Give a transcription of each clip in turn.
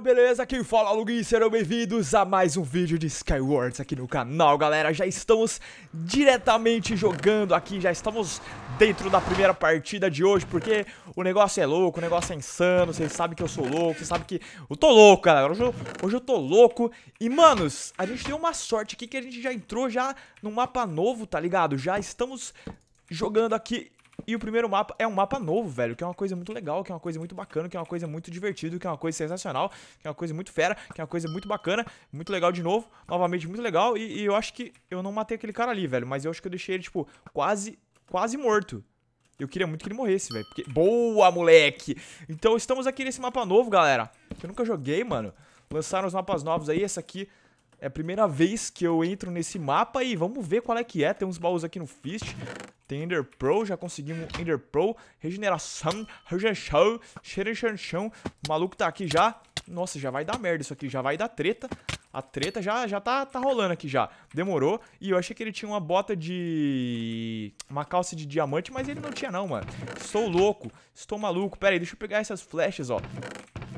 beleza? Quem fala Lugin, serão bem-vindos a mais um vídeo de Skywars aqui no canal, galera. Já estamos diretamente jogando aqui, já estamos dentro da primeira partida de hoje, porque o negócio é louco, o negócio é insano, vocês sabem que eu sou louco, vocês sabem que... Eu tô louco, galera, hoje eu, hoje eu tô louco. E, manos, a gente tem uma sorte aqui que a gente já entrou já num mapa novo, tá ligado? Já estamos jogando aqui e o primeiro mapa é um mapa novo, velho, que é uma coisa muito legal, que é uma coisa muito bacana, que é uma coisa muito divertida, que é uma coisa sensacional, que é uma coisa muito fera, que é uma coisa muito bacana, muito legal de novo, novamente muito legal. E, e eu acho que eu não matei aquele cara ali, velho, mas eu acho que eu deixei ele, tipo, quase, quase morto. Eu queria muito que ele morresse, velho, porque... Boa, moleque! Então estamos aqui nesse mapa novo, galera, que eu nunca joguei, mano. Lançaram os mapas novos aí, essa aqui... É a primeira vez que eu entro nesse mapa e vamos ver qual é que é. Tem uns baús aqui no Fist. Tem Ender Pro, já conseguimos Ender Pro. Regeneração, regeneração, xerexanchão. O maluco tá aqui já. Nossa, já vai dar merda isso aqui, já vai dar treta. A treta já, já tá, tá rolando aqui já. Demorou. E eu achei que ele tinha uma bota de... Uma calça de diamante, mas ele não tinha não, mano. Estou louco. Estou maluco. Pera aí, deixa eu pegar essas flechas, ó.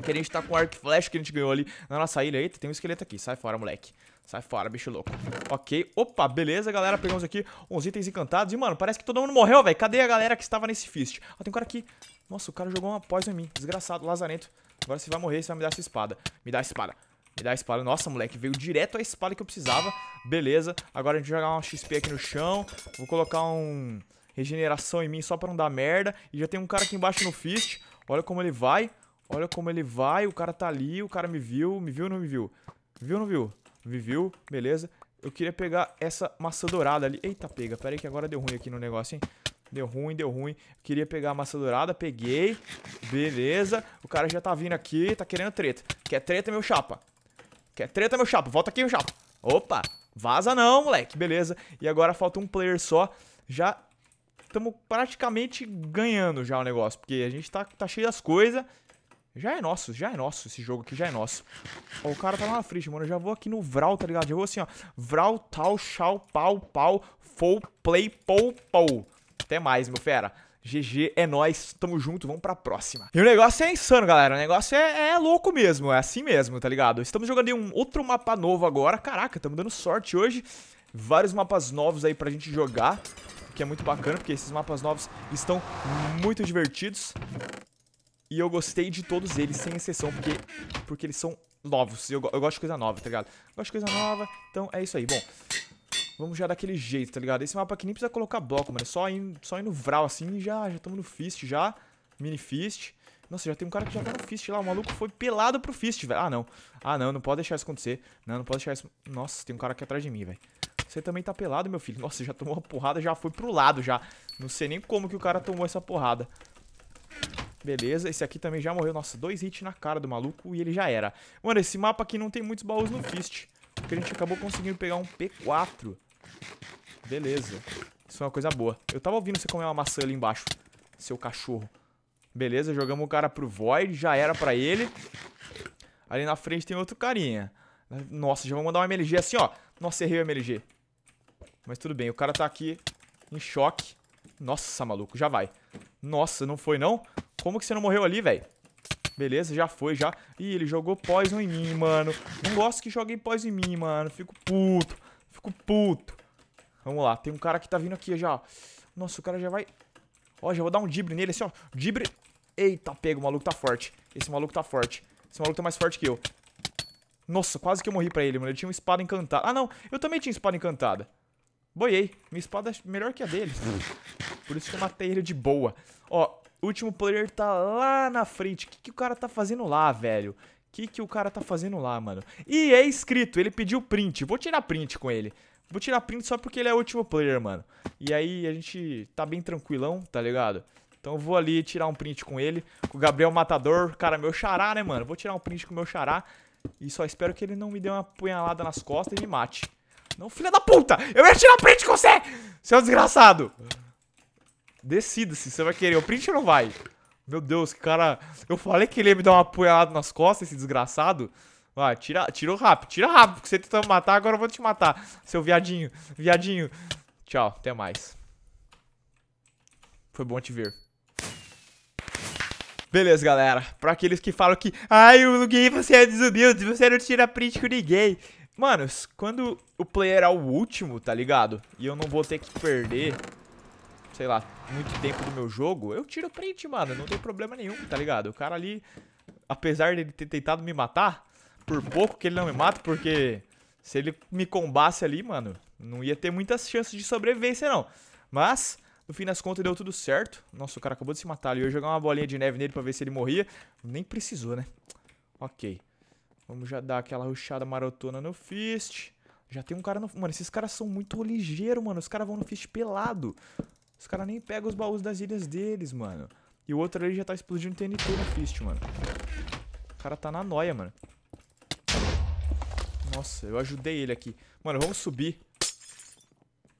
Que a gente tá com arco flash que a gente ganhou ali na nossa ilha. Eita, tem um esqueleto aqui. Sai fora, moleque. Sai fora, bicho louco. Ok. Opa, beleza, galera. Pegamos aqui uns itens encantados. E, mano, parece que todo mundo morreu, velho. Cadê a galera que estava nesse fist? Ó, ah, tem um cara aqui. Nossa, o cara jogou uma poison em mim. Desgraçado, lazarento. Agora você vai morrer, você vai me dar essa espada. Me dá a espada. Me dá a espada. Nossa, moleque, veio direto a espada que eu precisava. Beleza. Agora a gente vai jogar uma XP aqui no chão. Vou colocar um... Regeneração em mim só pra não dar merda. E já tem um cara aqui embaixo no fist. Olha como ele vai. Olha como ele vai. O cara tá ali. O cara me viu. Me viu ou não me viu? Me viu ou não viu? Viveu, beleza. Eu queria pegar essa maçã dourada ali. Eita, pega. Pera aí que agora deu ruim aqui no negócio, hein? Deu ruim, deu ruim. Eu queria pegar a maçã dourada, peguei. Beleza. O cara já tá vindo aqui, tá querendo treta. Quer treta, meu chapa? Quer treta, meu chapa? Volta aqui, meu chapa. Opa, vaza não, moleque. Beleza. E agora falta um player só. Já estamos praticamente ganhando já o negócio, porque a gente tá, tá cheio das coisas. Já é nosso, já é nosso esse jogo aqui, já é nosso. Ó, o cara tá lá na frente, mano. Eu já vou aqui no Vral, tá ligado? Já vou assim, ó. Vral, tal, chau, pau, pau, full play, pou, pou. Até mais, meu fera. GG, é nóis, tamo junto, vamos pra próxima. E o negócio é insano, galera, o negócio é, é louco mesmo, é assim mesmo, tá ligado? Estamos jogando em um outro mapa novo agora, caraca, tamo dando sorte hoje. Vários mapas novos aí pra gente jogar, que é muito bacana, porque esses mapas novos estão muito divertidos. E eu gostei de todos eles, sem exceção, porque, porque eles são novos. Eu, eu gosto de coisa nova, tá ligado? Eu gosto de coisa nova, então é isso aí. Bom, vamos já daquele jeito, tá ligado? Esse mapa aqui nem precisa colocar bloco, mano. É só ir, só ir no Vral, assim, já estamos no Fist, já. Mini Fist. Nossa, já tem um cara que já tá no Fist lá. O maluco foi pelado pro Fist, velho. Ah, não. Ah, não. Não pode deixar isso acontecer. Não, não pode deixar isso... Nossa, tem um cara aqui atrás de mim, velho. Você também tá pelado, meu filho. Nossa, já tomou uma porrada, já foi pro lado, já. Não sei nem como que o cara tomou essa porrada. Beleza, esse aqui também já morreu. Nossa, dois hits na cara do maluco e ele já era. Mano, esse mapa aqui não tem muitos baús no Fist. Porque a gente acabou conseguindo pegar um P4. Beleza. Isso é uma coisa boa. Eu tava ouvindo você comer uma maçã ali embaixo. Seu cachorro. Beleza, jogamos o cara pro Void. Já era pra ele. Ali na frente tem outro carinha. Nossa, já vou mandar um MLG assim, ó. Nossa, errei o MLG. Mas tudo bem, o cara tá aqui em choque. Nossa, maluco, já vai. Nossa, não foi não? Como que você não morreu ali, velho? Beleza, já foi, já. Ih, ele jogou poison em mim, mano. Não gosto que joguem poison em mim, mano. Fico puto. Fico puto. Vamos lá, tem um cara que tá vindo aqui já, ó. Nossa, o cara já vai... Ó, já vou dar um dibre nele, assim, ó. Dibre... Eita, pega, o maluco tá forte. Esse maluco tá forte. Esse maluco tá mais forte que eu. Nossa, quase que eu morri pra ele, mano. Ele tinha uma espada encantada. Ah, não. Eu também tinha espada encantada. Boiei. Minha espada é melhor que a dele. Por isso que eu matei ele de boa. Ó, o último player tá lá na frente. O que, que o cara tá fazendo lá, velho? O que, que o cara tá fazendo lá, mano? E é escrito, ele pediu print. Vou tirar print com ele. Vou tirar print só porque ele é o último player, mano. E aí a gente tá bem tranquilão, tá ligado? Então eu vou ali tirar um print com ele, com o Gabriel Matador, cara, meu xará, né, mano? Vou tirar um print com o meu xará e só espero que ele não me dê uma punhalada nas costas e me mate. Não, filha da puta! Eu ia tirar print com você, seu desgraçado! Decida-se, você vai querer o print ou não vai? Meu Deus, que cara. Eu falei que ele ia me dar uma apunhalada nas costas, esse desgraçado. Vai, tira, tirou rápido, tira rápido, porque você tentou me matar, agora eu vou te matar. Seu viadinho, viadinho. Tchau, até mais. Foi bom te ver. Beleza, galera. Pra aqueles que falam que, ai, o game você é desumilde, você não tira print com ninguém. Mano, quando o player é o último, tá ligado? E eu não vou ter que perder sei lá, muito tempo do meu jogo, eu tiro print, mano. Não tem problema nenhum, tá ligado? O cara ali, apesar dele ter tentado me matar, por pouco que ele não me mata, porque se ele me combasse ali, mano, não ia ter muitas chances de sobrevivência, não. Mas, no fim das contas, deu tudo certo. Nossa, o cara acabou de se matar ali. Eu ia jogar uma bolinha de neve nele pra ver se ele morria. Nem precisou, né? Ok. Vamos já dar aquela ruxada marotona no Fist. Já tem um cara no... Mano, esses caras são muito ligeiros, mano. Os caras vão no Fist pelado. Os caras nem pegam os baús das ilhas deles, mano. E o outro ali já tá explodindo TNT no Fist, mano. O cara tá na noia, mano. Nossa, eu ajudei ele aqui. Mano, vamos subir.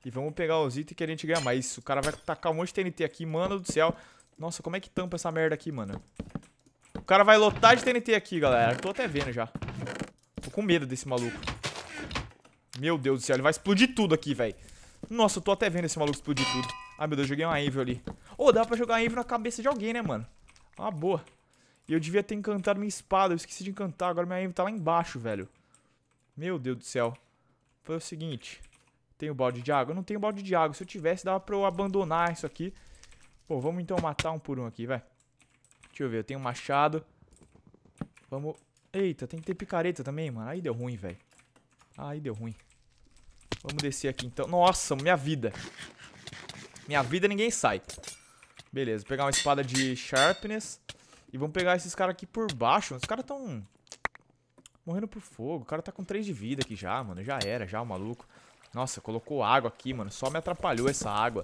E vamos pegar os itens que a gente ganha mais. O cara vai tacar um monte de TNT aqui, mano do céu. Nossa, como é que tampa essa merda aqui, mano? O cara vai lotar de TNT aqui, galera. Tô até vendo já. Tô com medo desse maluco. Meu Deus do céu, ele vai explodir tudo aqui, velho. Nossa, eu tô até vendo esse maluco explodir tudo. Ai, ah, meu Deus, joguei uma Envy ali. Ô, oh, dá pra jogar Envy na cabeça de alguém, né, mano? É uma boa. E eu devia ter encantado minha espada. Eu esqueci de encantar. Agora minha Envy tá lá embaixo, velho. Meu Deus do céu. Foi o seguinte. tem o balde de água? Eu não tenho balde de água. Se eu tivesse, dava pra eu abandonar isso aqui. Pô, vamos então matar um por um aqui, vai. Deixa eu ver. Eu tenho um machado. Vamos... Eita, tem que ter picareta também, mano. Aí deu ruim, velho. Aí deu ruim. Vamos descer aqui, então. Nossa, minha vida. Minha vida ninguém sai. Beleza, vou pegar uma espada de sharpness. E vamos pegar esses caras aqui por baixo. Os caras estão morrendo por fogo. O cara tá com 3 de vida aqui já, mano. Já era, já o maluco. Nossa, colocou água aqui, mano. Só me atrapalhou essa água.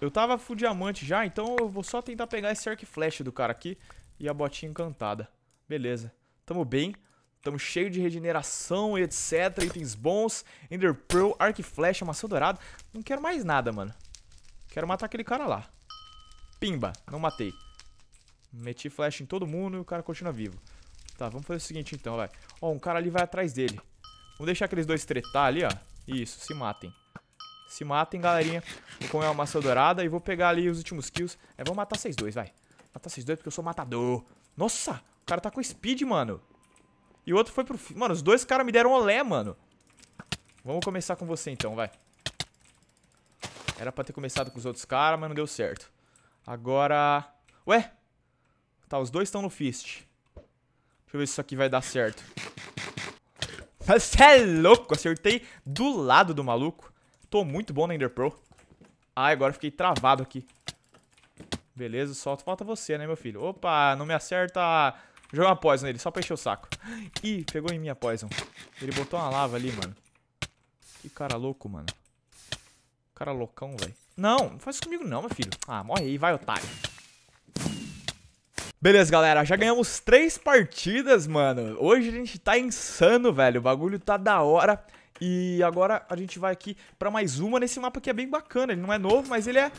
Eu tava full diamante já, então eu vou só tentar pegar esse arco e flecha do cara aqui. E a botinha encantada. Beleza. Tamo bem. Estamos cheio de regeneração e etc. Itens bons. Ender Pearl, Arc e flecha, maçã dourada. Não quero mais nada, mano. Quero matar aquele cara lá. Pimba, não matei. Meti Flash em todo mundo e o cara continua vivo. Tá, vamos fazer o seguinte então, vai. Ó, um cara ali vai atrás dele. Vamos deixar aqueles dois tretar ali, ó. Isso, se matem. Se matem, galerinha. Vou comer uma maçã dourada e vou pegar ali os últimos kills. É, vamos matar vocês dois, vai. Matar vocês dois porque eu sou matador. Nossa, o cara tá com speed, mano. E o outro foi pro... Mano, os dois caras me deram olé, mano. Vamos começar com você então, vai. Era pra ter começado com os outros caras, mas não deu certo. Agora... Ué? Tá, os dois estão no fist. Deixa eu ver se isso aqui vai dar certo. Você é louco! Acertei do lado do maluco. Tô muito bom na Ender Pro. Ai, agora fiquei travado aqui. Beleza, solta. Falta você, né, meu filho? Opa, não me acerta... Joguei uma poison nele, só pra encher o saco. Ih, pegou em mim a poison. Ele botou uma lava ali, mano. Que cara louco, mano. Cara loucão, velho. Não, não faz isso comigo não, meu filho. Ah, morre aí, vai, otário. Beleza, galera, já ganhamos três partidas, mano. Hoje a gente tá insano, velho. O bagulho tá da hora. E agora a gente vai aqui pra mais uma nesse mapa que é bem bacana. Ele não é novo, mas ele é...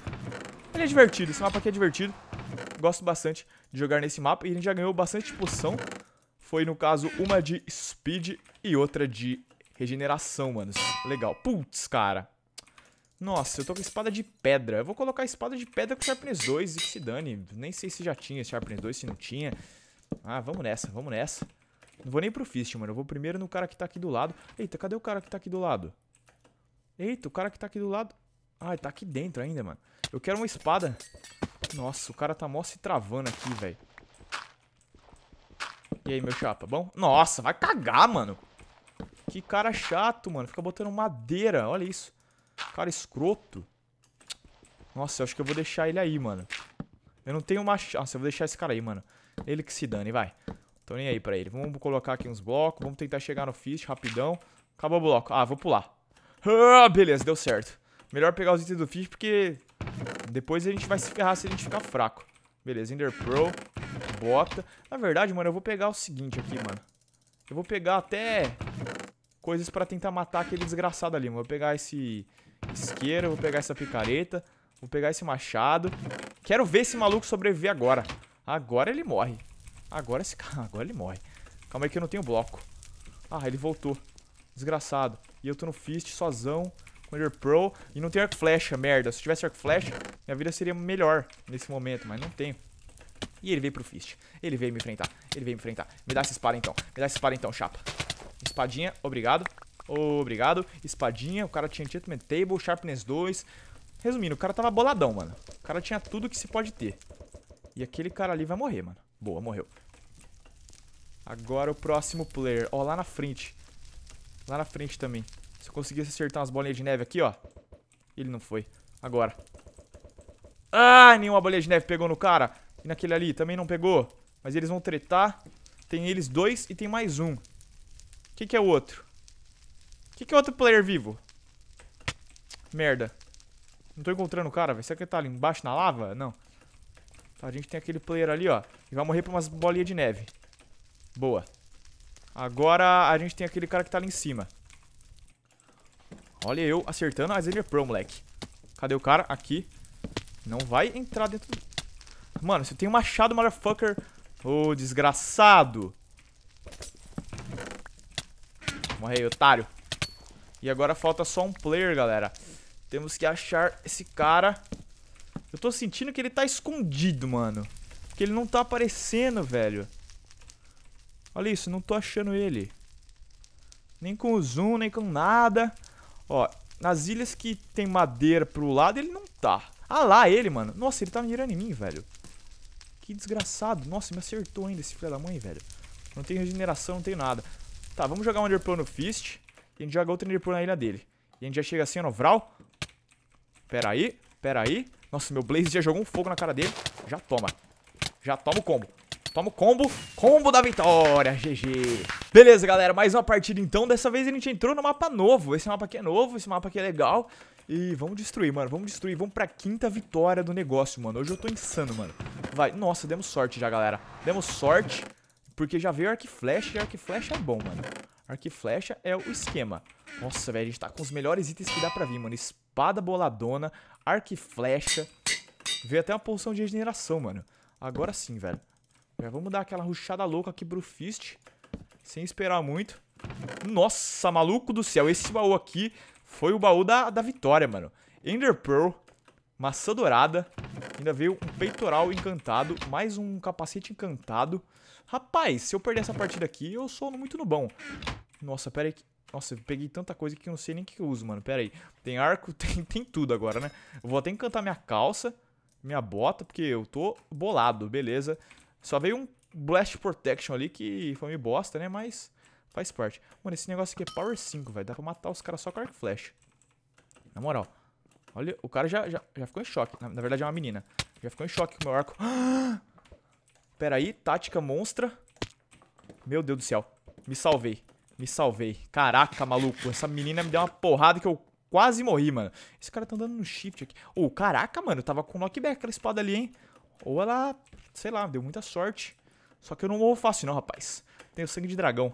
Ele é divertido. Esse mapa aqui é divertido gosto bastante de jogar nesse mapa. E a gente já ganhou bastante poção. Foi, no caso, uma de speed e outra de regeneração, mano. Legal. Putz, cara. Nossa, eu tô com espada de pedra. Eu vou colocar a espada de pedra com Sharpness 2 e que se dane. Nem sei se já tinha Sharpness 2, se não tinha. Ah, vamos nessa, vamos nessa. Não vou nem pro Fist, mano. Eu vou primeiro no cara que tá aqui do lado. Eita, cadê o cara que tá aqui do lado? Eita, o cara que tá aqui do lado. Ah, ele tá aqui dentro ainda, mano. Eu quero uma espada. Nossa, o cara tá mó se travando aqui, velho. E aí, meu chapa, bom? Nossa, vai cagar, mano. Que cara chato, mano. Fica botando madeira, olha isso. Cara escroto. Nossa, eu acho que eu vou deixar ele aí, mano. Eu não tenho machado. Nossa, eu vou deixar esse cara aí, mano. Ele que se dane, vai. Tô nem aí pra ele. Vamos colocar aqui uns blocos. Vamos tentar chegar no fist rapidão. Acabou o bloco. Ah, vou pular. Ah, beleza, deu certo. Melhor pegar os itens do fish porque depois a gente vai se ferrar se a gente ficar fraco. Beleza, Ender Pearl. bota. Na verdade, mano, eu vou pegar o seguinte aqui, mano. Eu vou pegar até coisas pra tentar matar aquele desgraçado ali, mano. Vou pegar esse isqueiro, vou pegar essa picareta, vou pegar esse machado. Quero ver esse maluco sobreviver agora. Agora ele morre. Agora esse cara, agora ele morre. Calma aí que eu não tenho bloco. Ah, ele voltou. Desgraçado. E eu tô no fist, sozão. Wonder Pro. E não tem arco flecha, merda. Se tivesse arco flecha, minha vida seria melhor nesse momento, mas não tenho. E ele veio pro Fist. Ele veio me enfrentar. Ele veio me enfrentar. Me dá essa espada então. Me dá essa espada então, chapa. Espadinha, obrigado. Obrigado. Espadinha, o cara tinha Enchantment Table, Sharpness 2. Resumindo, o cara tava boladão, mano. O cara tinha tudo que se pode ter. E aquele cara ali vai morrer, mano. Boa, morreu. Agora o próximo player. Ó, lá na frente. Lá na frente também. Se eu conseguisse acertar umas bolinhas de neve aqui, ó. Ele não foi. Agora. Ah, nenhuma bolinha de neve pegou no cara. E naquele ali, também não pegou. Mas eles vão tretar. Tem eles dois e tem mais um. O que, que é o outro? O que, que é outro player vivo? Merda. Não tô encontrando o cara, velho. Será que ele tá ali embaixo na lava? Não. Tá, a gente tem aquele player ali, ó. E vai morrer por umas bolinhas de neve. Boa. Agora a gente tem aquele cara que tá ali em cima. Olha eu acertando a Zenir Pro, moleque. Cadê o cara? Aqui. Não vai entrar dentro... Do... Mano, você tem um machado, motherfucker. Ô, oh, desgraçado. Morre aí, otário. E agora falta só um player, galera. Temos que achar esse cara. Eu tô sentindo que ele tá escondido, mano. Que ele não tá aparecendo, velho. Olha isso, não tô achando ele. Nem com o zoom, nem com nada. Ó, nas ilhas que tem madeira pro lado, ele não tá. Ah lá, ele, mano. Nossa, ele tá mirando em mim, velho. Que desgraçado. Nossa, me acertou ainda esse filho da mãe, velho. Não tem regeneração, não tem nada. Tá, vamos jogar um Enderpearl no Fist. E a gente joga outro Enderpearl na ilha dele. E a gente já chega assim, ó, no Vral. Pera aí, pera aí. Nossa, meu Blaze já jogou um fogo na cara dele. Já toma. Já toma o combo. Toma o combo. Combo da vitória, GG. Beleza, galera, mais uma partida então. Dessa vez a gente entrou no mapa novo. Esse mapa aqui é novo, esse mapa aqui é legal. E vamos destruir, mano. Vamos destruir. Vamos pra quinta vitória do negócio, mano. Hoje eu tô insano, mano. Vai. Nossa, demos sorte já, galera. Demos sorte. Porque já veio arco e flecha. E arco e flecha é bom, mano. Arco e flecha é o esquema. Nossa, velho. A gente tá com os melhores itens que dá pra vir, mano. Espada boladona. Arco e flecha. Veio até uma poção de regeneração, mano. Agora sim, velho. Já vamos dar aquela ruchada louca aqui pro Fist sem esperar muito. Nossa, maluco do céu, esse baú aqui foi o baú da, da vitória, mano. Ender Pearl, maçã dourada, ainda veio um peitoral encantado, mais um capacete encantado. Rapaz, se eu perder essa partida aqui, eu sou muito no bom. Nossa, pera aí. Nossa, eu peguei tanta coisa que eu não sei nem o que eu uso, mano. Pera aí. Tem arco, tem, tem tudo agora, né? Eu vou até encantar minha calça, minha bota, porque eu tô bolado, beleza. Só veio um Blast Protection ali, que foi meio bosta, né? Mas faz parte. Mano, esse negócio aqui é Power 5, velho. Dá pra matar os caras só com arco flash. Na moral. Olha, o cara já, já, já ficou em choque. Na, na, verdade é uma menina. Já ficou em choque com o meu arco. Ah! Pera aí, tática monstra. Meu Deus do céu. Me salvei. Me salvei. Caraca, maluco. Essa menina me deu uma porrada que eu quase morri, mano. Esse cara tá andando no shift aqui. Ô, oh, caraca, mano. tava com knockback aquela espada ali, hein. Ou ela, sei lá, deu muita sorte. Só que eu não morro fácil não, rapaz. Tenho sangue de dragão.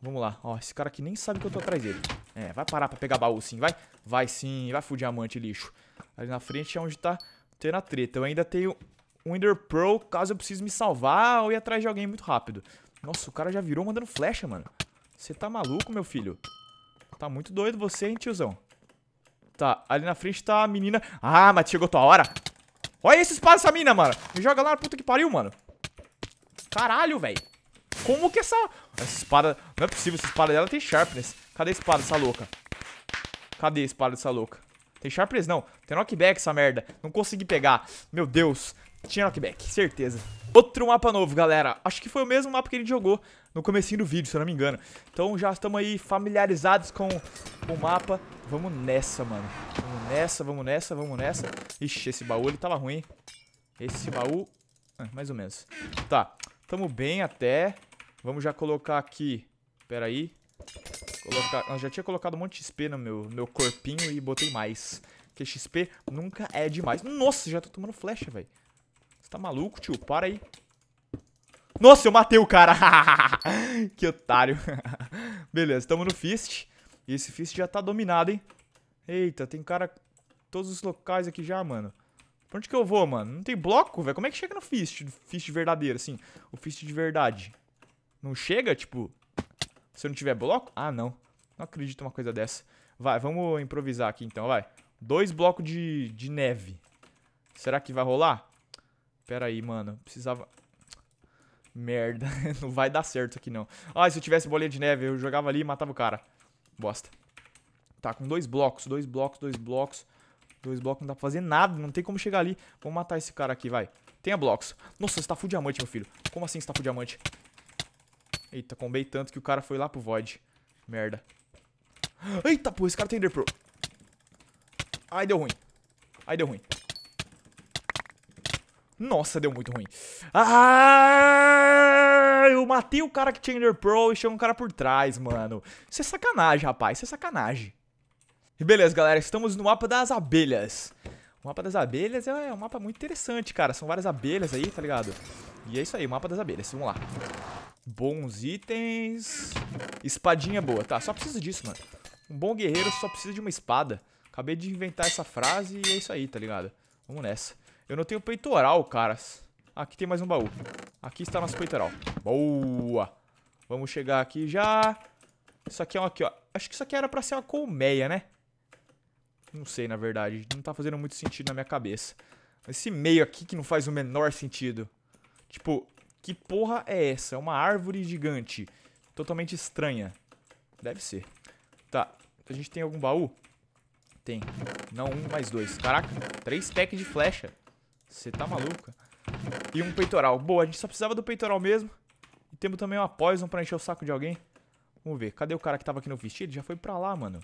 Vamos lá. Ó, esse cara aqui nem sabe que eu tô atrás dele. É, vai parar pra pegar baú sim, vai. Vai sim, vai full diamante, lixo. Ali na frente é onde tá tendo a treta. Eu ainda tenho um Ender Pearl caso eu precise me salvar ou ir atrás de alguém muito rápido. Nossa, o cara já virou mandando flecha, mano. Você tá maluco, meu filho? Tá muito doido você, hein, tiozão? Tá, ali na frente tá a menina... Ah, mas chegou tua hora. Olha esse espaço essa mina, mano. Me joga lá na puta que pariu, mano. Caralho, velho. Como que essa... Essa espada... Não é possível, essa espada dela tem sharpness. Cadê a espada dessa louca? Cadê a espada dessa louca? Tem sharpness não. Tem knockback essa merda. Não consegui pegar. Meu Deus. Tinha knockback, certeza. Outro mapa novo, galera. Acho que foi o mesmo mapa que a gente jogou no comecinho do vídeo, se eu não me engano. Então já estamos aí familiarizados com o mapa. Vamos nessa, mano. Vamos nessa, vamos nessa, vamos nessa. Ixi, esse baú ele tava ruim. Esse baú... Ah, mais ou menos. Tá. Tamo bem até. Vamos já colocar aqui. Pera aí. Colocar... Eu já tinha colocado um monte de XP no meu, meu corpinho e botei mais. Porque XP nunca é demais. Nossa, já tô tomando flecha, velho. Você tá maluco, tio? Para aí. Nossa, eu matei o cara. que otário. Beleza, tamo no Fist. E esse Fist já tá dominado, hein? Eita, tem cara... Todos os locais aqui já, mano. Pra onde que eu vou, mano? Não tem bloco, velho? Como é que chega no fist? Fist verdadeiro, assim. O fist de verdade. Não chega, tipo... Se eu não tiver bloco? Ah, não. Não acredito uma coisa dessa. Vai, vamos improvisar aqui, então, vai. Dois blocos de, de neve. Será que vai rolar? Pera aí, mano. Precisava... Merda. não vai dar certo aqui, não. Ah, se eu tivesse bolinha de neve, eu jogava ali e matava o cara. Bosta. Tá, com dois blocos, dois blocos, dois blocos. Dois blocos não dá pra fazer nada, não tem como chegar ali. Vou matar esse cara aqui, vai. Tenha blocos. Nossa, você tá full diamante, meu filho. Como assim você tá full diamante? Eita, combei tanto que o cara foi lá pro Void. Merda. Eita, pô, esse cara tem Enderpearl. Ai, deu ruim. Ai, deu ruim. Nossa, deu muito ruim. Ah, eu matei o cara que tinha Ender Pro e chegou um cara por trás, mano. Isso é sacanagem, rapaz. Isso é sacanagem. E beleza, galera, estamos no mapa das abelhas. O mapa das abelhas é, é um mapa muito interessante, cara. São várias abelhas aí, tá ligado? E é isso aí, o mapa das abelhas. Vamos lá. Bons itens. Espadinha boa. Tá, só preciso disso, mano. Um bom guerreiro só precisa de uma espada. Acabei de inventar essa frase e é isso aí, tá ligado? Vamos nessa. Eu não tenho peitoral, caras. Aqui tem mais um baú. Aqui está nosso peitoral. Boa! Vamos chegar aqui já. Isso aqui é um aqui, ó. Acho que isso aqui era pra ser uma colmeia, né? Não sei, na verdade. Não tá fazendo muito sentido na minha cabeça. Esse meio aqui que não faz o menor sentido. Tipo, que porra é essa? É uma árvore gigante. Totalmente estranha. Deve ser. Tá. A gente tem algum baú? Tem. Não, um mais dois. Caraca, três packs de flecha. Você tá maluca? E um peitoral. Boa, a gente só precisava do peitoral mesmo. E temos também uma poison pra encher o saco de alguém. Vamos ver, cadê o cara que tava aqui no vestido? Já foi pra lá, mano.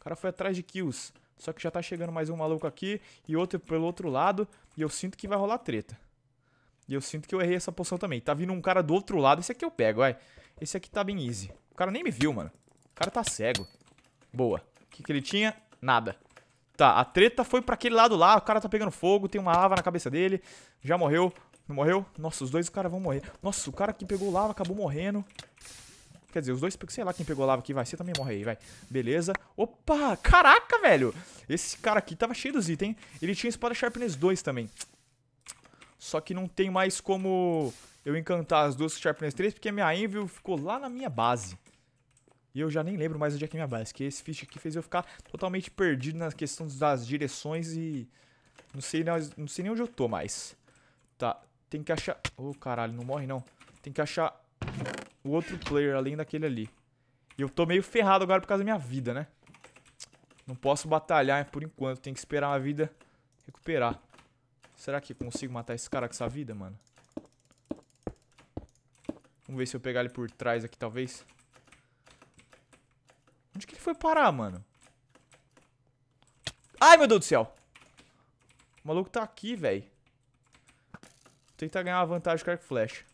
O cara foi atrás de kills. Só que já tá chegando mais um maluco aqui e outro pelo outro lado. E eu sinto que vai rolar treta. E eu sinto que eu errei essa poção também. Tá vindo um cara do outro lado. Esse aqui eu pego, vai. Esse aqui tá bem easy. O cara nem me viu, mano. O cara tá cego. Boa. O que, que ele tinha? Nada. Tá, a treta foi pra aquele lado lá. O cara tá pegando fogo. Tem uma lava na cabeça dele. Já morreu. Não morreu? Nossa, os dois caras vão morrer. Nossa, o cara que pegou lava acabou morrendo. Quer dizer, os dois, sei lá quem pegou lava aqui, vai. Você também morre aí, vai. Beleza. Opa, caraca, velho. Esse cara aqui tava cheio dos itens. Ele tinha espada sharpness 2 também. Só que não tem mais como eu encantar as duas sharpness 3, porque a minha envio ficou lá na minha base. E eu já nem lembro mais onde é que é minha base, que esse fish aqui fez eu ficar totalmente perdido na questão das direções e... Não sei, não sei nem onde eu tô mais. Tá, tem que achar... Ô, oh, caralho, não morre não. Tem que achar o outro player além daquele ali. E eu tô meio ferrado agora por causa da minha vida, né? Não posso batalhar por enquanto, tem que esperar a vida recuperar. Será que eu consigo matar esse cara com essa vida, mano? Vamos ver se eu pegar ele por trás aqui, talvez. Onde que ele foi parar, mano? Ai, meu Deus do céu! O maluco tá aqui, velho. Vou tentar ganhar uma vantagem com arco Flash.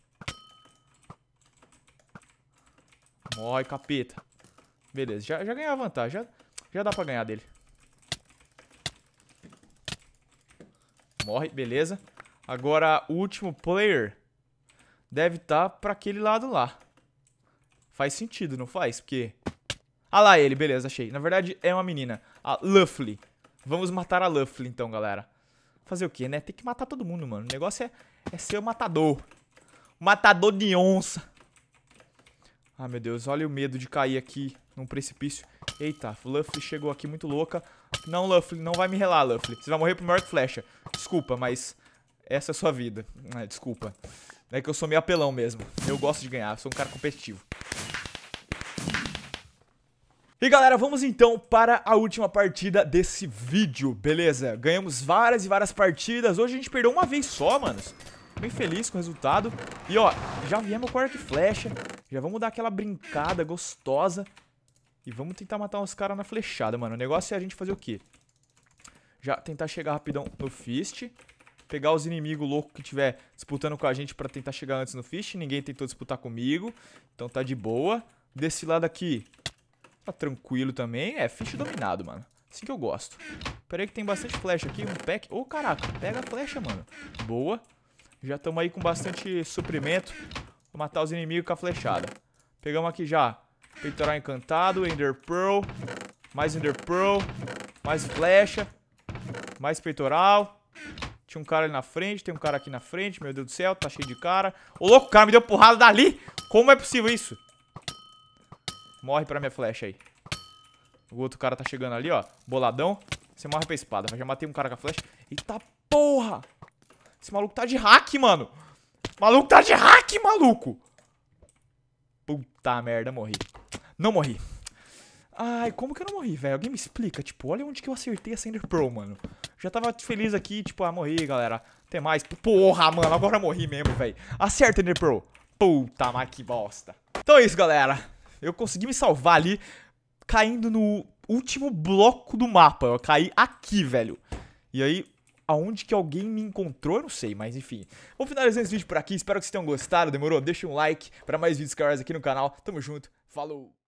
Morre, capeta. Beleza, já, já ganhei a vantagem. Já, já dá pra ganhar dele. Morre, beleza. Agora, o último player deve estar tá pra aquele lado lá. Faz sentido, não faz? Porque... Ah lá ele, beleza, achei. Na verdade, é uma menina. A Luffly. Vamos matar a Luffly, então, galera. Fazer o quê, né? Tem que matar todo mundo, mano. O negócio é, é ser o matador. matador de onça. Ah, meu Deus, olha o medo de cair aqui num precipício. Eita, Luffy chegou aqui muito louca. Não, Luffy, não vai me relar, Luffy. Você vai morrer pro maior flecha. Desculpa, mas essa é a sua vida. Ah, desculpa. É que eu sou meio apelão mesmo. Eu gosto de ganhar, sou um cara competitivo. E galera, vamos então para a última partida desse vídeo, beleza? Ganhamos várias e várias partidas. Hoje a gente perdeu uma vez só, manos bem feliz com o resultado. E ó, já viemos com arco e flecha. Já vamos dar aquela brincada gostosa. E vamos tentar matar os caras na flechada, mano. O negócio é a gente fazer o quê? Já tentar chegar rapidão no Fist. Pegar os inimigos loucos que tiver disputando com a gente pra tentar chegar antes no Fist. Ninguém tentou disputar comigo. Então tá de boa. Desse lado aqui, tá tranquilo também. É, Fist dominado, mano. Assim que eu gosto. Pera aí que tem bastante flecha aqui, um pack. Ô, oh, caraca, pega a flecha, mano. Boa. Já estamos aí com bastante suprimento. Vou matar os inimigos com a flechada. Pegamos aqui já. Peitoral encantado, Ender Pearl. Mais Ender Pearl. Mais flecha. Mais peitoral. Tinha um cara ali na frente, tem um cara aqui na frente. Meu Deus do céu, tá cheio de cara. Ô, louco, o cara me deu porrada dali. Como é possível isso? Morre pra minha flecha aí. O outro cara tá chegando ali, ó. Boladão. Você morre pra espada. Já matei um cara com a flecha. Eita porra! Esse maluco tá de hack, mano. maluco tá de hack, maluco. Puta merda, morri. Não morri. Ai, como que eu não morri, velho? Alguém me explica, tipo, olha onde que eu acertei essa Ender Pro, mano. Já tava feliz aqui, tipo, ah, morri, galera. Até mais. Porra, mano, agora eu morri mesmo, velho. Acerta, Ender Pro. Puta, mas que bosta. Então é isso, galera. Eu consegui me salvar ali, caindo no último bloco do mapa. Eu caí aqui, velho. E aí, aonde que alguém me encontrou, eu não sei, mas enfim. Vou finalizar esse vídeo por aqui, espero que vocês tenham gostado, demorou? Deixa um like para mais vídeos caras, aqui no canal. Tamo junto, falou!